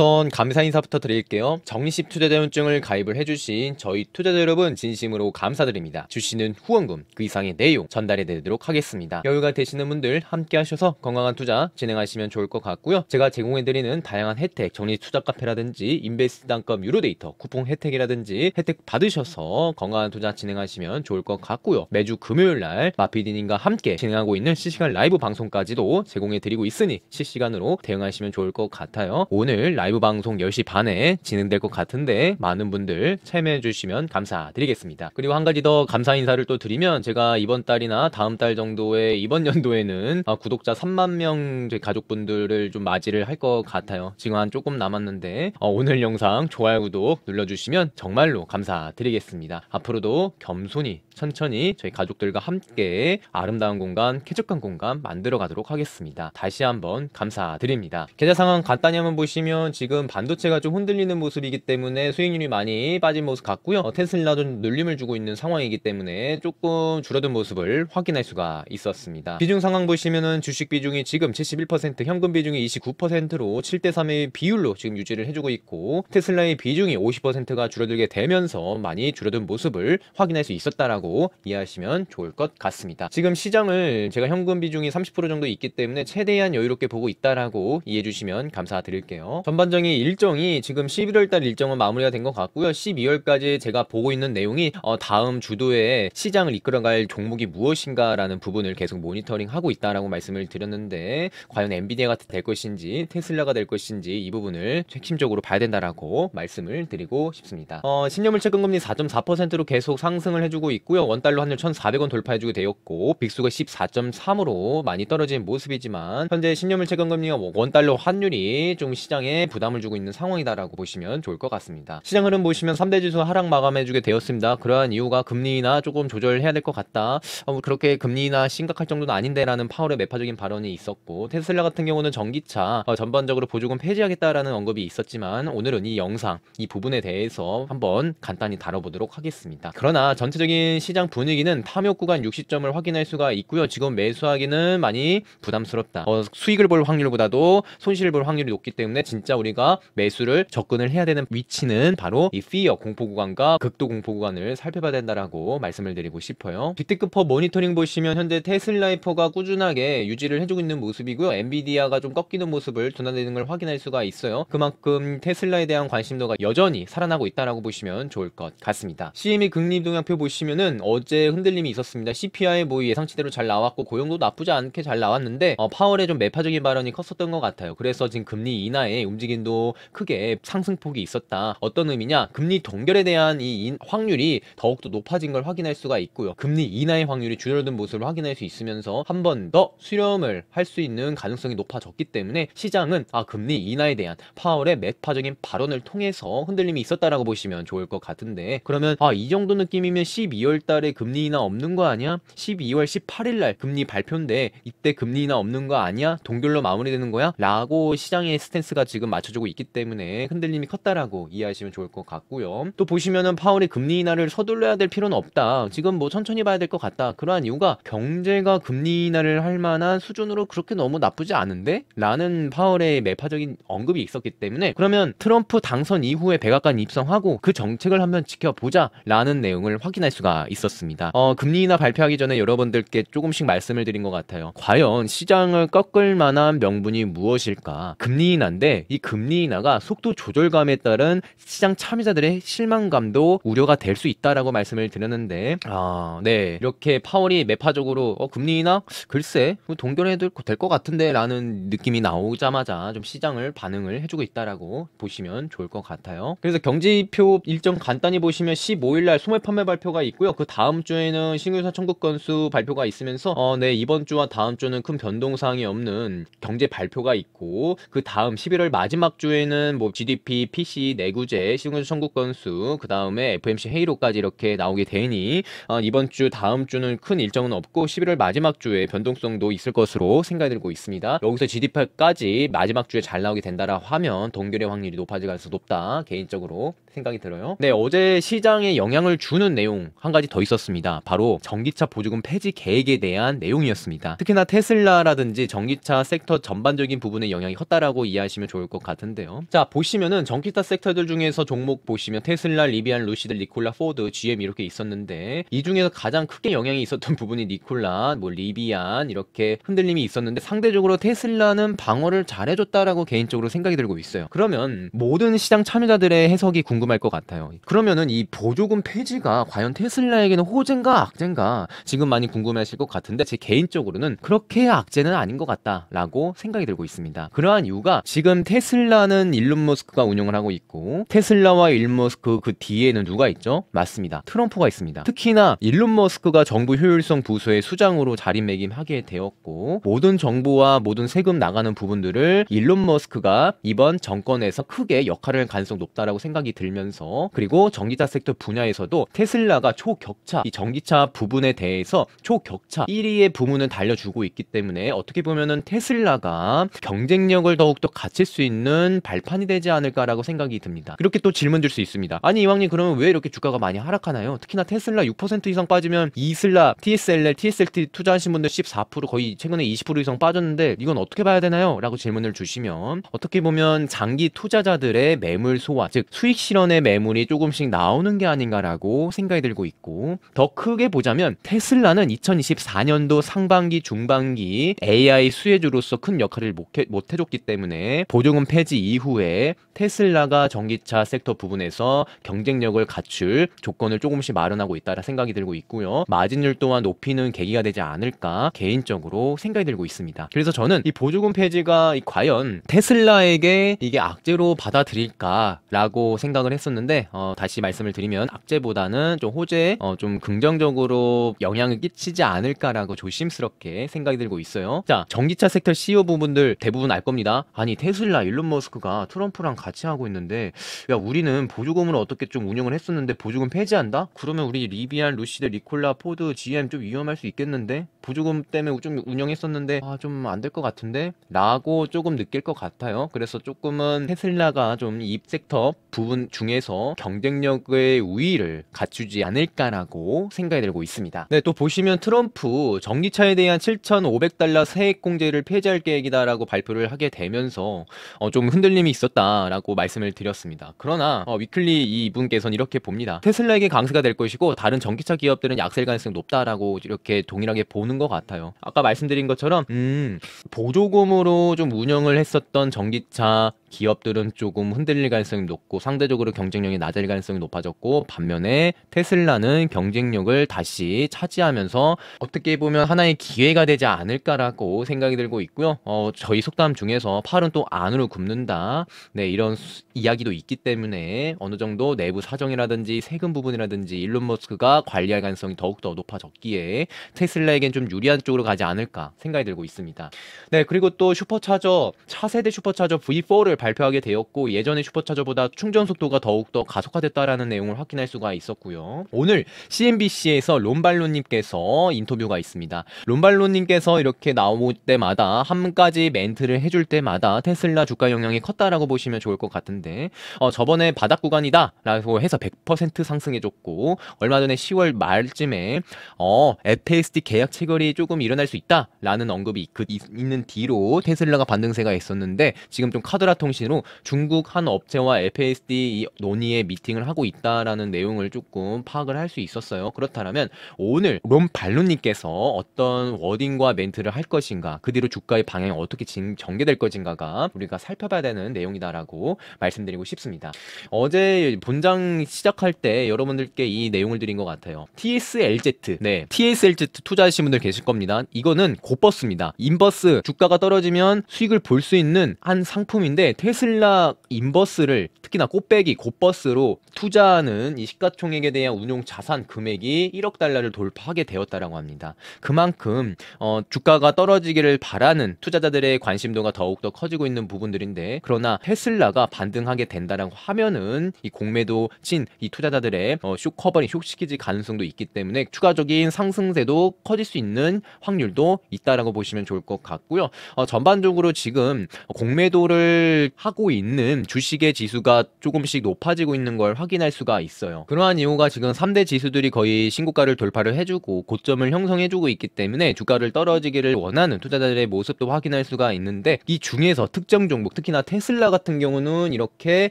우선 감사 인사부터 드릴게요. 정식 투자자원증을 가입을 해주신 저희 투자자 여러분 진심으로 감사드립니다. 주시는 후원금 그 이상의 내용 전달해드리도록 하겠습니다. 여유가 되시는 분들 함께 하셔서 건강한 투자 진행하시면 좋을 것 같고요. 제가 제공해드리는 다양한 혜택, 정리 투자 카페라든지 인베스트 단금 유로데이터 쿠폰 혜택이라든지 혜택 받으셔서 건강한 투자 진행하시면 좋을 것 같고요. 매주 금요일 날 마피디님과 함께 진행하고 있는 실시간 라이브 방송까지도 제공해드리고 있으니 실시간으로 대응하시면 좋을 것 같아요. 오늘 라이브 라이브 방송 10시 반에 진행될 것 같은데 많은 분들 참여해 주시면 감사드리겠습니다. 그리고 한 가지 더 감사 인사를 또 드리면 제가 이번 달이나 다음 달 정도에 이번 연도에는 아, 구독자 3만 명 가족분들을 좀 맞이를 할 것 같아요. 지금 한 조금 남았는데 어, 오늘 영상 좋아요 구독 눌러주시면 정말로 감사드리겠습니다. 앞으로도 겸손히 천천히 저희 가족들과 함께 아름다운 공간 쾌적한 공간 만들어 가도록 하겠습니다. 다시 한번 감사드립니다. 계좌 상황 간단히 한번 보시면 지금 반도체가 좀 흔들리는 모습이기 때문에 수익률이 많이 빠진 모습 같고요. 어, 테슬라도 눌림을 주고 있는 상황이기 때문에 조금 줄어든 모습을 확인할 수가 있었습니다. 비중 상황 보시면은 주식 비중이 지금 71% 현금 비중이 29%로 7대 3의 비율로 지금 유지를 해주고 있고 테슬라의 비중이 50%가 줄어들게 되면서 많이 줄어든 모습을 확인할 수 있었다라고 이해하시면 좋을 것 같습니다. 지금 시장을 제가 현금 비중이 30% 정도 있기 때문에 최대한 여유롭게 보고 있다라고 이해해 주시면 감사드릴게요. 전반 전반적인 일정이 지금 11월 달 일정은 마무리가 된 것 같고요. 12월까지 제가 보고 있는 내용이 어, 다음 주도에 시장을 이끌어갈 종목이 무엇인가라는 부분을 계속 모니터링하고 있다라고 말씀을 드렸는데 과연 엔비디아가 될 것인지 테슬라가 될 것인지 이 부분을 핵심적으로 봐야 된다라고 말씀을 드리고 싶습니다. 어, 신념물 채권금리 4.4%로 계속 상승을 해주고 있고요. 원달러 환율 1,400원 돌파해주고 되었고 빅수가 14.3으로 많이 떨어진 모습이지만 현재 신념물 채권금리가 원달러 환율이 좀 시장에 부담을 주고 있는 상황이다라고 보시면 좋을 것 같습니다. 시장 흐름 보시면 3대 지수 하락 마감해주게 되었습니다. 그러한 이유가 금리나 조금 조절해야 될 것 같다. 어, 뭐 그렇게 금리나 심각할 정도는 아닌데라는 파월의 매파적인 발언이 있었고 테슬라 같은 경우는 전기차 어, 전반적으로 보조금 폐지하겠다라는 언급이 있었지만 오늘은 이 영상 이 부분에 대해서 한번 간단히 다뤄보도록 하겠습니다. 그러나 전체적인 시장 분위기는 탐욕 구간 60점을 확인할 수가 있고요. 지금 매수하기는 많이 부담스럽다. 어, 수익을 볼 확률보다도 손실을 볼 확률이 높기 때문에 진짜 우리가 매수를 접근을 해야 되는 위치는 바로 이 피어 공포 구간과 극도 공포 구간을 살펴봐야 된다라고 말씀을 드리고 싶어요. 빅테크퍼 모니터링 보시면 현재 테슬라이퍼가 꾸준하게 유지를 해주고 있는 모습이고요. 엔비디아가 좀 꺾이는 모습을 둔화되는 걸 확인할 수가 있어요. 그만큼 테슬라에 대한 관심도가 여전히 살아나고 있다라고 보시면 좋을 것 같습니다. CME 금리 동향표 보시면은 어제 흔들림이 있었습니다. CPI 모의 뭐 예상치대로 잘 나왔고 고용도 나쁘지 않게 잘 나왔는데 어, 파월의 좀 매파적인 발언이 컸었던 것 같아요. 그래서 지금 금리 인하에 움직임 움직도 크게 상승폭이 있었다. 어떤 의미냐? 금리 동결에 대한 이 확률이 더욱더 높아진 걸 확인할 수가 있고요. 금리 인하의 확률이 줄어든 모습을 확인할 수 있으면서 한 번 더 수렴을 할 수 있는 가능성이 높아졌기 때문에 시장은 아 금리 인하에 대한 파월의 매파적인 발언을 통해서 흔들림이 있었다라고 보시면 좋을 것 같은데 그러면 아 이 정도 느낌이면 12월 달에 금리 인하 없는 거 아니야? 12월 18일 날 금리 발표인데 이때 금리 인하 없는 거 아니야? 동결로 마무리되는 거야? 라고 시장의 스탠스가 지금 맞춰주고 있기 때문에 흔들림이 컸다라고 이해하시면 좋을 것 같고요. 또 보시면은 파월이 금리 인하를 서둘러야 될 필요는 없다. 지금 뭐 천천히 봐야 될 것 같다. 그러한 이유가 경제가 금리 인하를 할 만한 수준으로 그렇게 너무 나쁘지 않은데? 라는 파월의 매파적인 언급이 있었기 때문에 그러면 트럼프 당선 이후에 백악관 입성하고 그 정책을 한번 지켜보자 라는 내용을 확인할 수가 있었습니다. 어, 금리 인하 발표하기 전에 여러분들께 조금씩 말씀을 드린 것 같아요. 과연 시장을 꺾을 만한 명분이 무엇일까? 금리 인하인데 이 금리 인하가 속도 조절감에 따른 시장 참여자들의 실망감도 우려가 될 수 있다라고 말씀을 드렸는데 아, 네. 이렇게 파월이 매파적으로 어, 금리 인하 글쎄 뭐 동결해도 될 것 같은데라는 느낌이 나오자마자 좀 시장을 반응을 해주고 있다라고 보시면 좋을 것 같아요. 그래서 경제지표 일정 간단히 보시면 15일 날 소매 판매 발표가 있고요. 그 다음 주에는 신규사 청구 건수 발표가 있으면서 어, 네, 이번 주와 다음 주는 큰 변동 사항이 없는 경제 발표가 있고 그 다음 11월 마지막 마지막 주에는 뭐 GDP, PC, 내구재, 시공규 청구 건수, 그 다음에 FMC 회의로까지 이렇게 나오게 되니 어, 이번 주, 다음 주는 큰 일정은 없고 11월 마지막 주에 변동성도 있을 것으로 생각이 들고 있습니다. 여기서 GDP까지 마지막 주에 잘 나오게 된다라 하면 동결의 확률이 높아질 가능성이 높다 개인적으로 생각이 들어요. 네, 어제 시장에 영향을 주는 내용 한 가지 더 있었습니다. 바로 전기차 보조금 폐지 계획에 대한 내용이었습니다. 특히나 테슬라라든지 전기차 섹터 전반적인 부분의 영향이 컸다라고 이해하시면 좋을 것 같습니다. 같은데요. 자 보시면은 전기차 섹터들 중에서 종목 보시면 테슬라, 리비안, 루시드, 니콜라, 포드, GM 이렇게 있었는데 이 중에서 가장 크게 영향이 있었던 부분이 니콜라, 뭐 리비안 이렇게 흔들림이 있었는데 상대적으로 테슬라는 방어를 잘해줬다라고 개인적으로 생각이 들고 있어요. 그러면 모든 시장 참여자들의 해석이 궁금할 것 같아요. 그러면은 이 보조금 폐지가 과연 테슬라에게는 호재인가 악재인가 지금 많이 궁금해하실 것 같은데 제 개인적으로는 그렇게 악재는 아닌 것 같다라고 생각이 들고 있습니다. 그러한 이유가 지금 테슬라 테슬라는 일론 머스크가 운영을 하고 있고 테슬라와 일론 머스크 그 뒤에는 누가 있죠? 맞습니다. 트럼프가 있습니다. 특히나 일론 머스크가 정부 효율성 부서의 수장으로 자리매김하게 되었고 모든 정부와 모든 세금 나가는 부분들을 일론 머스크가 이번 정권에서 크게 역할을 할 가능성 높다라고 생각이 들면서 그리고 전기차 섹터 분야에서도 테슬라가 초격차 이 전기차 부분에 대해서 초격차 1위의 부문을 달려주고 있기 때문에 어떻게 보면은 테슬라가 경쟁력을 더욱더 갖출 수 있는 묻는 발판이 되지 않을까라고 생각이 듭니다. 이렇게 또 질문 줄 수 있습니다. 아니 이왕님 그러면 왜 이렇게 주가가 많이 하락하나요? 특히나 테슬라 6% 이상 빠지면 이슬라, TSLL, TSLT 투자하신 분들 14% 거의 최근에 20% 이상 빠졌는데 이건 어떻게 봐야 되나요? 라고 질문을 주시면 어떻게 보면 장기 투자자들의 매물 소화, 즉 수익 실현의 매물이 조금씩 나오는 게 아닌가라고 생각이 들고 있고 더 크게 보자면 테슬라는 2024년도 상반기 중반기 AI 수혜주로서 큰 역할을 못, 해, 못 해줬기 때문에 보조금 폐지 이후에 테슬라가 전기차 섹터 부분에서 경쟁력을 갖출 조건을 조금씩 마련하고 있다라 생각이 들고 있고요. 마진율 또한 높이는 계기가 되지 않을까 개인적으로 생각이 들고 있습니다. 그래서 저는 이 보조금 폐지가 과연 테슬라에게 이게 악재로 받아들일까라고 생각을 했었는데 어, 다시 말씀을 드리면 악재보다는 좀호재 어, 좀 긍정적으로 영향을 끼치지 않을까라고 조심스럽게 생각이 들고 있어요. 자 전기차 섹터 CEO 부분들 대부분 알 겁니다. 아니 테슬라 일로 일론 머스크가 트럼프랑 같이 하고 있는데 야 우리는 보조금을 어떻게 좀 운영을 했었는데 보조금 폐지한다? 그러면 우리 리비안, 루시드, 리콜라, 포드, GM 좀 위험할 수 있겠는데 보조금 때문에 좀 운영했었는데 아 좀 안 될 것 같은데 라고 조금 느낄 것 같아요. 그래서 조금은 테슬라가 좀 이 섹터 부분 중에서 경쟁력의 우위를 갖추지 않을까라고 생각이 들고 있습니다. 네, 또 보시면 트럼프 전기차에 대한 7,500달러 세액 공제를 폐지할 계획이다라고 발표를 하게 되면서 어, 어, 좀 흔들림이 있었다라고 말씀을 드렸습니다. 그러나 어, 위클리 이분께서는 이렇게 봅니다. 테슬라에게 강세가 될 것이고 다른 전기차 기업들은 약세 일 가능성이 높다라고 이렇게 동일하게 보는 것 같아요. 아까 말씀드린 것처럼 음, 보조금으로 좀 운영을 했었던 전기차 기업들은 조금 흔들릴 가능성이 높고 상대적으로 경쟁력이 낮을 가능성이 높아졌고 반면에 테슬라는 경쟁력을 다시 차지하면서 어떻게 보면 하나의 기회가 되지 않을까라고 생각이 들고 있고요. 어, 저희 속담 중에서 팔은 또 안으로 굽는다. 네, 이런 수, 이야기도 있기 때문에 어느 정도 내부 사정이라든지 세금 부분이라든지 일론 머스크가 관리할 가능성이 더욱더 높아졌기에 테슬라에겐 좀 유리한 쪽으로 가지 않을까 생각이 들고 있습니다. 네, 그리고 또 슈퍼차저 차세대 슈퍼차저 V4를 발표하게 되었고 예전의 슈퍼차저보다 충전 속도가 더욱더 가속화됐다라는 내용을 확인할 수가 있었고요. 오늘 CNBC에서 롬발로님께서 인터뷰가 있습니다. 롬발로님께서 이렇게 나올 때마다 한 가지 멘트를 해줄 때마다 테슬라 주가 물가 영향이 컸다라고 보시면 좋을 것 같은데 어, 저번에 바닥 구간이다라고 해서 100% 상승해줬고 얼마 전에 10월 말쯤에 어, FASD 계약 체결이 조금 일어날 수 있다라는 언급이 그 있는 뒤로 테슬라가 반등세가 있었는데 지금 좀 카드라 통신으로 중국 한 업체와 FASD 논의에 미팅을 하고 있다라는 내용을 조금 파악을 할 수 있었어요. 그렇다면 오늘 롬 발론님께서 어떤 워딩과 멘트를 할 것인가 그 뒤로 주가의 방향이 어떻게 진, 전개될 것인가가 우리가 살 살펴봐야 되는 내용이다라고 말씀드리고 싶습니다. 어제 본장 시작할 때 여러분들께 이 내용을 드린 것 같아요. TSLZ, 네, TSLZ 투자하신 분들 계실 겁니다. 이거는 고버스입니다. 인버스 주가가 떨어지면 수익을 볼 수 있는 한 상품인데 테슬라 인버스를 특히나 꽃배기 고버스로 투자하는 이 시가총액에 대한 운용 자산 금액이 1억 달러를 돌파하게 되었다라고 합니다. 그만큼 어, 주가가 떨어지기를 바라는 투자자들의 관심도가 더욱더 커지고 있는 부분들인. 말인데 그러나 테슬라가 반등하게 된다라고 하면은 이 공매도 친이 투자자들의 어, 숏 커버링 숏시키지 가능성도 있기 때문에 추가적인 상승세도 커질 수 있는 확률도 있다라고 보시면 좋을 것 같고요. 어, 전반적으로 지금 공매도를 하고 있는 주식의 지수가 조금씩 높아지고 있는 걸 확인할 수가 있어요. 그러한 이유가 지금 3대 지수들이 거의 신고가를 돌파를 해주고 고점을 형성해주고 있기 때문에 주가를 떨어지기를 원하는 투자자들의 모습도 확인할 수가 있는데 이 중에서 특정 종목 뭐 특히나 테슬라 같은 경우는 이렇게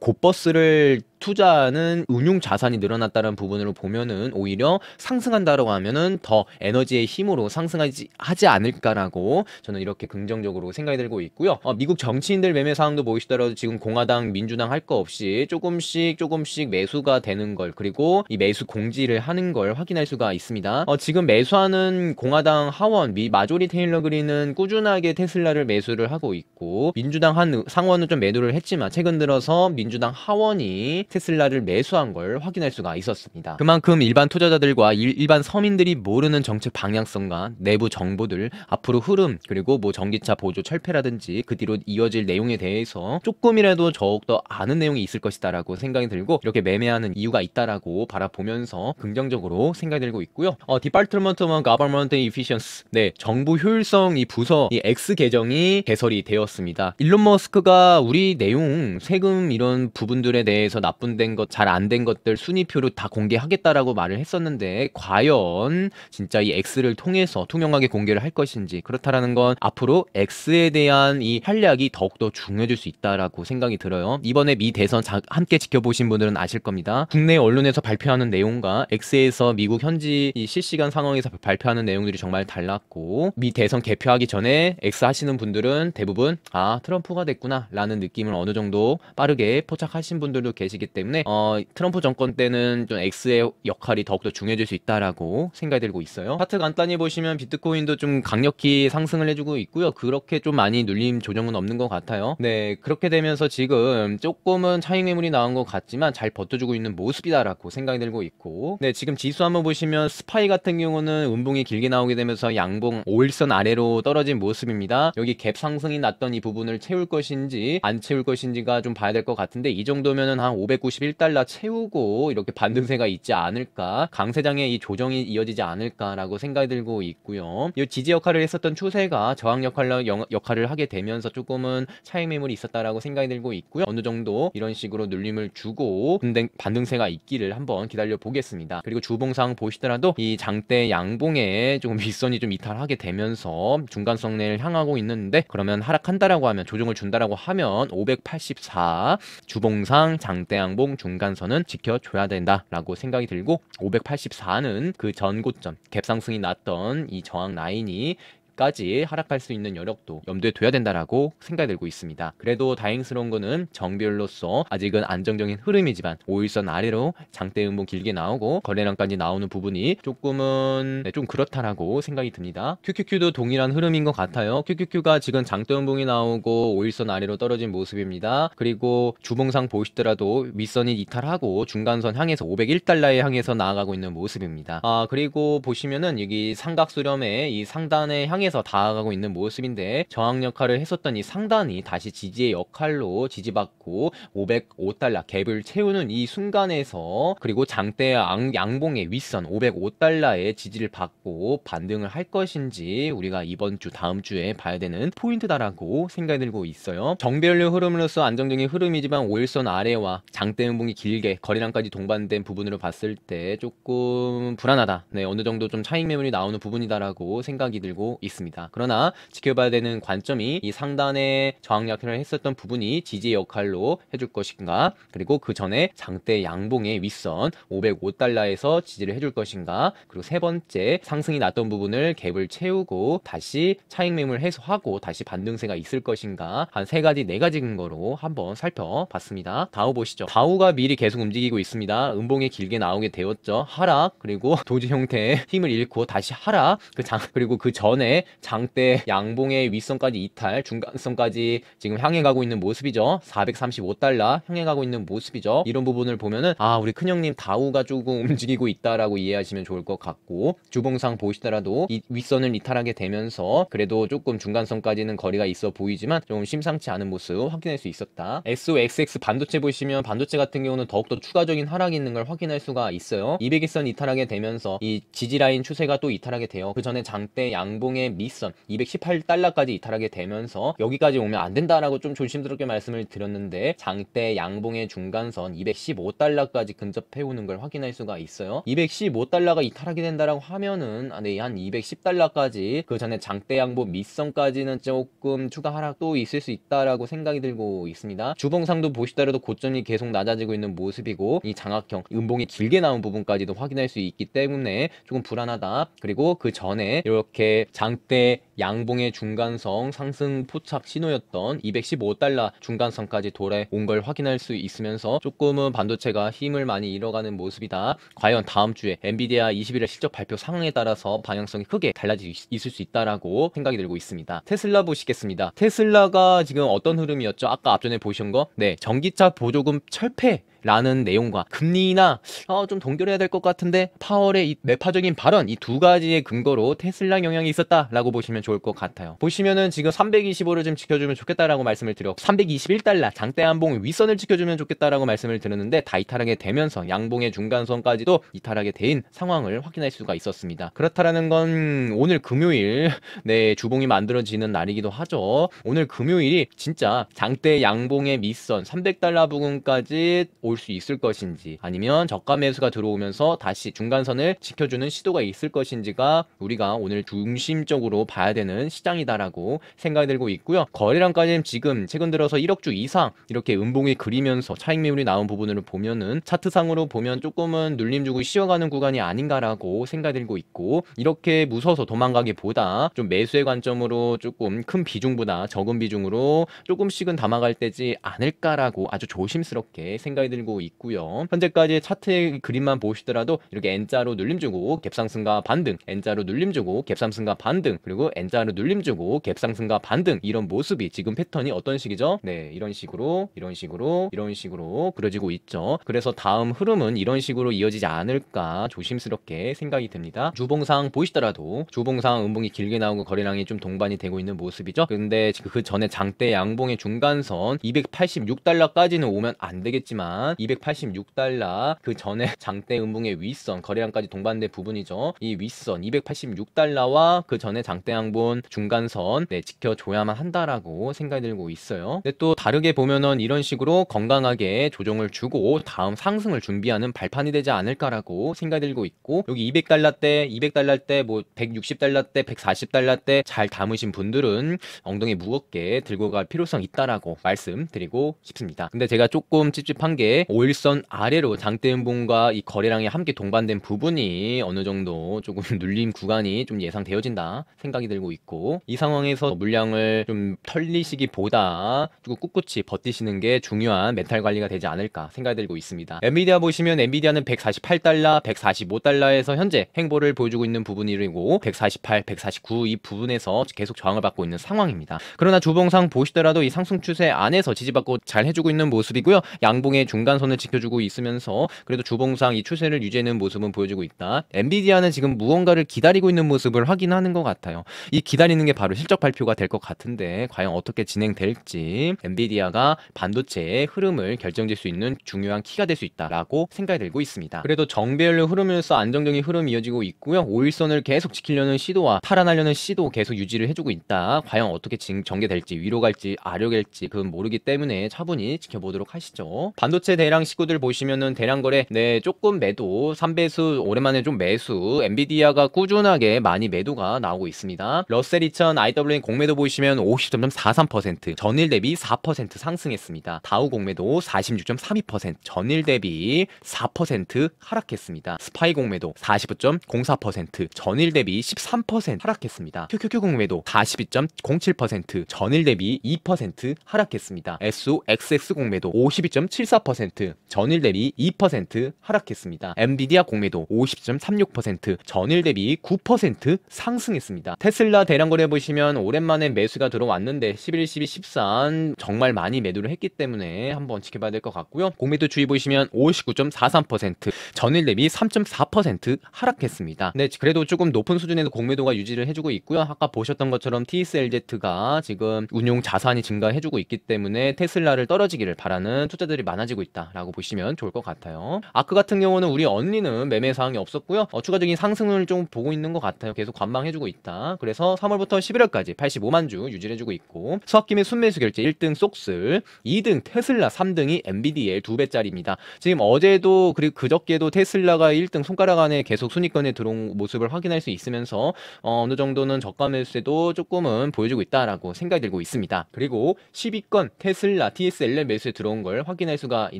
고버스를 투자는 운용 자산이 늘어났다는 부분으로 보면은 오히려 상승한다라고 하면은 더 에너지의 힘으로 상승하지 하지 않을까라고 저는 이렇게 긍정적으로 생각이 들고 있고요. 어, 미국 정치인들 매매 상황도 보이시더라도 지금 공화당, 민주당 할 거 없이 조금씩 조금씩 매수가 되는 걸 그리고 이 매수 공지를 하는 걸 확인할 수가 있습니다. 어, 지금 매수하는 공화당 하원 미 마조리 테일러 그린은 꾸준하게 테슬라를 매수를 하고 있고 민주당 한 상원은 좀 매도를 했지만 최근 들어서 민주당 하원이 테슬라를 매수한 걸 확인할 수가 있었습니다. 그만큼 일반 투자자들과 일, 반 서민들이 모르는 정책 방향성과 내부 정보들, 앞으로 흐름, 그리고 뭐 전기차 보조 철폐라든지 그 뒤로 이어질 내용에 대해서 조금이라도 더욱더 아는 내용이 있을 것이다라고 생각이 들고 이렇게 매매하는 이유가 있다라고 바라보면서 긍정적으로 생각이 들고 있고요. 어, Department of Government Efficiency 네, 정부 효율성 이 부서 이 X 계정이 개설이 되었습니다. 일론 머스크가 우리 내용, 세금 이런 부분들에 대해서 납 나쁜된 것, 잘안된 것들 순위표로 다 공개하겠다라고 말을 했었는데 과연 진짜 이 X를 통해서 투명하게 공개를 할 것인지 그렇다라는 건 앞으로 X에 대한 이 활약이 더욱더 중요해질 수 있다라고 생각이 들어요. 이번에 미 대선 자, 함께 지켜보신 분들은 아실 겁니다. 국내 언론에서 발표하는 내용과 X에서 미국 현지 실시간 상황에서 발표하는 내용들이 정말 달랐고 미 대선 개표하기 전에 X 하시는 분들은 대부분 아 트럼프가 됐구나 라는 느낌을 어느 정도 빠르게 포착하신 분들도 계시기 때문에 어, 트럼프 정권 때는 좀 X의 역할이 더욱더 중요해질 수 있다라고 생각이 들고 있어요. 파트 간단히 보시면 비트코인도 좀 강력히 상승을 해주고 있고요. 그렇게 좀 많이 눌림 조정은 없는 것 같아요. 네, 그렇게 되면서 지금 조금은 차익 매물이 나온 것 같지만 잘 버텨주고 있는 모습이다라고 생각이 들고 있고, 네, 지금 지수 한번 보시면 스파이 같은 경우는 음봉이 길게 나오게 되면서 양봉 5일선 아래로 떨어진 모습입니다. 여기 갭 상승이 났던 이 부분을 채울 것인지 안 채울 것인지가 좀 봐야 될 것 같은데 이 정도면은 한 500. 191달러 채우고 이렇게 반등세가 있지 않을까 강세장의 이 조정이 이어지지 않을까라고 생각이 들고 있고요. 이 지지 역할을 했었던 추세가 저항 역할을, 역할을 하게 되면서 조금은 차익 매물이 있었다라고 생각이 들고 있고요. 어느 정도 이런 식으로 눌림을 주고 반등, 반등세가 있기를 한번 기다려 보겠습니다. 그리고 주봉상 보시더라도 이 장대 양봉에 조금 윗선이 좀 이탈하게 되면서 중간성내를 향하고 있는데 그러면 하락한다라고 하면 조정을 준다라고 하면 584 주봉상 장대 양 양봉 중간선은 지켜줘야 된다라고 생각이 들고 584는 그 전고점 갭상승이 났던 이 저항 라인이 2까지 하락할 수 있는 여력도 염두에 둬야 된다라고 생각이 들고 있습니다. 그래도 다행스러운 거는 정비율로서 아직은 안정적인 흐름이지만 5일선 아래로 장대 음봉 길게 나오고 거래량까지 나오는 부분이 조금은 네, 좀 그렇다라고 생각이 듭니다. QQQ도 동일한 흐름인 것 같아요. QQQ가 지금 장대 음봉이 나오고 5일선 아래로 떨어진 모습입니다. 그리고 주봉상 보시더라도 윗선이 이탈하고 중간선 향해서 501달러에 향해서 나아가고 있는 모습입니다. 아 그리고 보시면은 여기 삼각수렴의 이 상단에 향해 향해서 다가가고 있는 모습인데 저항 역할을 했었던 이 상단이 다시 지지의 역할로 지지받고 505달러 갭을 채우는 이 순간에서 그리고 장대 양봉의 윗선 505달러의 지지를 받고 반등을 할 것인지 우리가 이번 주 다음 주에 봐야 되는 포인트다라고 생각이 들고 있어요. 정배열류 흐름으로서 안정적인 흐름이지만 5일선 아래와 장대 음봉이 길게 거래량까지 동반된 부분으로 봤을 때 조금 불안하다. 네, 어느 정도 좀 차익 매물이 나오는 부분이다라고 생각이 들고 있습니다. 있습니다. 그러나 지켜봐야 되는 관점이 이 상단에 저항약을 했었던 부분이 지지 의 역할로 해줄 것인가 그리고 그 전에 장대 양봉의 윗선 505달러에서 지지를 해줄 것인가 그리고 세 번째 상승이 났던 부분을 갭을 채우고 다시 차익 매물 해소하고 다시 반등세가 있을 것인가 한 세 가지 네 가지 근거로 한번 살펴봤습니다. 다우 보시죠. 다우가 미리 계속 움직이고 있습니다. 음봉에 길게 나오게 되었죠. 하락 그리고 도지 형태의 힘을 잃고 다시 하락 그 장, 그리고 그 전에 장대 양봉의 윗선까지 이탈, 중간선까지 지금 향해 가고 있는 모습이죠. 435달러 향해 가고 있는 모습이죠. 이런 부분을 보면은 아, 우리 큰형님 다우가 조금 움직이고 있다라고 이해하시면 좋을 것 같고 주봉상 보시더라도 이 윗선을 이탈하게 되면서 그래도 조금 중간선까지는 거리가 있어 보이지만 좀 심상치 않은 모습 확인할 수 있었다. SOXX 반도체 보시면 반도체 같은 경우는 더욱더 추가적인 하락이 있는 걸 확인할 수가 있어요. 200일선 이탈하게 되면서 이 지지라인 추세가 또 이탈하게 돼요. 그 전에 장대 양봉의 때 밑선 218달러까지 이탈하게 되면서 여기까지 오면 안 된다라고 좀 조심스럽게 말씀을 드렸는데 장대 양봉의 중간선 215달러까지 근접해 오는 걸 확인할 수가 있어요. 215달러가 이탈하게 된다라고 하면은 아, 네, 한 210달러까지 그 전에 장대 양봉 밑선까지는 조금 추가 하락도 있을 수 있다라고 생각이 들고 있습니다. 주봉상도 보시더라도 고점이 계속 낮아지고 있는 모습이고 이 장악형 음봉이 길게 나온 부분까지도 확인할 수 있기 때문에 조금 불안하다. 그리고 그 전에 이렇게 장 그때 양봉의 중간성 상승 포착 신호였던 215달러 중간성까지 돌아온 걸 확인할 수 있으면서 조금은 반도체가 힘을 많이 잃어가는 모습이다. 과연 다음 주에 엔비디아 21일 실적 발표 상황에 따라서 방향성이 크게 달라질 수 있을 수 있다라고 생각이 들고 있습니다. 테슬라 보시겠습니다. 테슬라가 지금 어떤 흐름이었죠? 아까 앞전에 보신 거? 네, 전기차 보조금 철폐 라는 내용과 금리나 어, 좀 동결해야 될 것 같은데 파월의 이 매파적인 발언 이 두 가지의 근거로 테슬라 영향이 있었다라고 보시면 좋을 것 같아요. 보시면은 지금 325를 좀 지켜주면 좋겠다라고 말씀을 드렸고 321달러 장대 한봉 윗선을 지켜주면 좋겠다라고 말씀을 드렸는데 다 이탈하게 되면서 양봉의 중간선까지도 이탈하게 된 상황을 확인할 수가 있었습니다. 그렇다라는 건 오늘 금요일 네 주봉이 만들어지는 날이기도 하죠. 오늘 금요일이 진짜 장대 양봉의 밑선 300달러 부근까지 올수 있을 것인지 아니면 저가 매수가 들어오면서 다시 중간선을 지켜주는 시도가 있을 것인지가 우리가 오늘 중심적으로 봐야 되는 시장이다라고 생각이 들고 있고요. 거래량까지는 지금 최근 들어서 1억 주 이상 이렇게 음봉이 그리면서 차익 매물이 나온 부분으로 보면은 차트상으로 보면 조금은 눌림 주고 쉬어가는 구간이 아닌가라고 생각이 들고 있고 이렇게 무서워서 도망가기보다 좀 매수의 관점으로 조금 큰 비중보다 적은 비중으로 조금씩은 담아갈 때지 않을까라고 아주 조심스럽게 생각이 들고 흔들고 있고요. 현재까지 차트의 그림만 보시더라도 이렇게 N자로 눌림 주고 갭상승과 반등, N자로 눌림 주고 갭상승과 반등, 그리고 N자로 눌림 주고 갭상승과 반등 이런 모습이 지금 패턴이 어떤 식이죠? 네, 이런 식으로 이런 식으로 이런 식으로 그려지고 있죠. 그래서 다음 흐름은 이런 식으로 이어지지 않을까 조심스럽게 생각이 됩니다 주봉상 보시더라도 주봉상 음봉이 길게 나오고 거래량이 좀 동반이 되고 있는 모습이죠. 근데 그 전에 장대 양봉의 중간선 286달러까지는 오면 안 되겠지만 동안 286달러 그 전에 장대 음봉의 윗선 거래량까지 동반된 부분이죠. 이 윗선 286달러와 그 전에 장대 양본 중간선 네, 지켜줘야만 한다라고 생각이 들고 있어요. 근데 또 다르게 보면은 이런 식으로 건강하게 조정을 주고 다음 상승을 준비하는 발판이 되지 않을까라고 생각이 들고 있고 여기 200달러 때 200달러 때뭐 160달러 때 140달러 뭐 때잘 담으신 분들은 엉덩이 무겁게 들고 갈 필요성 있다라고 말씀드리고 싶습니다. 근데 제가 조금 찝찝한 게이 5일선 아래로 장대음봉과 이 거래량이 함께 동반된 부분이 어느 정도 조금 눌림 구간이 좀 예상되어진다 생각이 들고 있고 이 상황에서 물량을 좀 털리시기보다 조금 꿋꿋이 버티시는 게 중요한 멘탈 관리가 되지 않을까 생각이 들고 있습니다. 엔비디아 보시면 엔비디아는 148달러, 145달러에서 현재 행보를 보여주고 있는 부분이고 148, 149 이 부분에서 계속 저항을 받고 있는 상황입니다. 그러나 주봉상 보시더라도 이 상승 추세 안에서 지지받고 잘 해주고 있는 모습이고요. 양봉의 중간 중간선을 지켜주고 있으면서 그래도 주봉상 이 추세를 유지하는 모습은 보여주고 있다. 엔비디아는 지금 무언가를 기다리고 있는 모습을 확인하는 것 같아요. 이 기다리는 게 바로 실적 발표가 될 것 같은데 과연 어떻게 진행될지 엔비디아가 반도체의 흐름을 결정질 수 있는 중요한 키가 될 수 있다라고 생각이 들고 있습니다. 그래도 정배열로 흐르면서 안정적인 흐름이 이어지고 있고요. 5일선을 계속 지키려는 시도와 탈환하려는 시도 계속 유지를 해주고 있다. 과연 어떻게 진, 전개될지 위로 갈지 아려 갈지 그건 모르기 때문에 차분히 지켜보도록 하시죠. 반도체 대량 식구들 보시면은 대량 거래 네 조금 매도 3배수 오랜만에 좀 매수 엔비디아가 꾸준하게 많이 매도가 나오고 있습니다. 러셀 2000 IWN 공매도 보시면 50.43% 전일 대비 4% 상승했습니다. 다우 공매도 46.32% 전일 대비 4% 하락했습니다. 스파이 공매도 45.04% 전일 대비 13% 하락했습니다. QQQ 공매도 42.07% 전일 대비 2% 하락했습니다. SO XX 공매도 52.74% 5.8%, 전일 대비 2% 하락했습니다. 엔비디아 공매도 50.36%, 전일 대비 9% 상승했습니다. 테슬라 대량 거래 보시면 오랜만에 매수가 들어왔는데 11, 12, 13 정말 많이 매도를 했기 때문에 한번 지켜봐야 될 것 같고요. 공매도 주의 보시면 59.43%, 전일 대비 3.4% 하락했습니다. 네, 그래도 조금 높은 수준에서 공매도가 유지를 해주고 있고요. 아까 보셨던 것처럼 TSLZ가 지금 운용 자산이 증가해주고 있기 때문에 테슬라를 떨어지기를 바라는 투자들이 많아지고 있죠. 있다라고 보시면 좋을 것 같아요. 아크 같은 경우는 우리 언니는 매매 사항이 없었고요. 어, 추가적인 상승을 좀 보고 있는 것 같아요. 계속 관망해주고 있다. 그래서 3월부터 11월까지 85만 주 유지해주고 있고 수학김의 순매수 결제 1등 속슬, 2등 테슬라, 3등이 MBDL 2 배짜리입니다. 지금 어제도 그리고 그저께도 테슬라가 1등 손가락 안에 계속 순위권에 들어온 모습을 확인할 수 있으면서 어, 어느 정도는 저가 매수에도 조금은 보여주고 있다라고 생각이 들고 있습니다. 그리고 10위권 테슬라 TSLM 매수에 들어온 걸 확인할 수가 있는.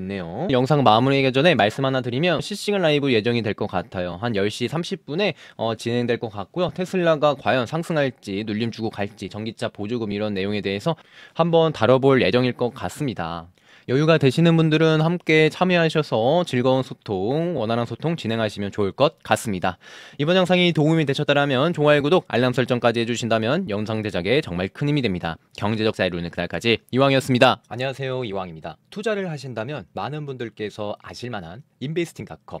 있네요. 영상 마무리하기 전에 말씀 하나 드리면 시싱을 라이브 예정이 될 것 같아요. 한 10시 30분에 어, 진행될 것 같고요. 테슬라가 과연 상승할지 눌림 주고 갈지 전기차 보조금 이런 내용에 대해서 한번 다뤄볼 예정일 것 같습니다. 여유가 되시는 분들은 함께 참여하셔서 즐거운 소통, 원활한 소통 진행하시면 좋을 것 같습니다. 이번 영상이 도움이 되셨다면 좋아요, 구독, 알람 설정까지 해주신다면 영상 제작에 정말 큰 힘이 됩니다. 경제적 자유로는 그날까지 이왕이었습니다. 안녕하세요, 이왕입니다. 투자를 하신다면 많은 분들께서 아실만한 인베스팅닷컴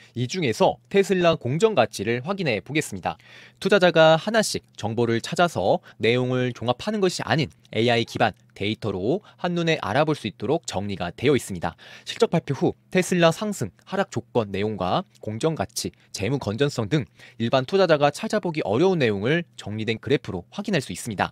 이 중에서 테슬라 공정 가치를 확인해 보겠습니다. 투자자가 하나씩 정보를 찾아서 내용을 종합하는 것이 아닌 AI 기반 데이터로 한눈에 알아볼 수 있도록 정리가 되어 있습니다. 실적 발표 후 테슬라 상승, 하락 조건 내용과 공정 가치, 재무 건전성 등 일반 투자자가 찾아보기 어려운 내용을 정리된 그래프로 확인할 수 있습니다.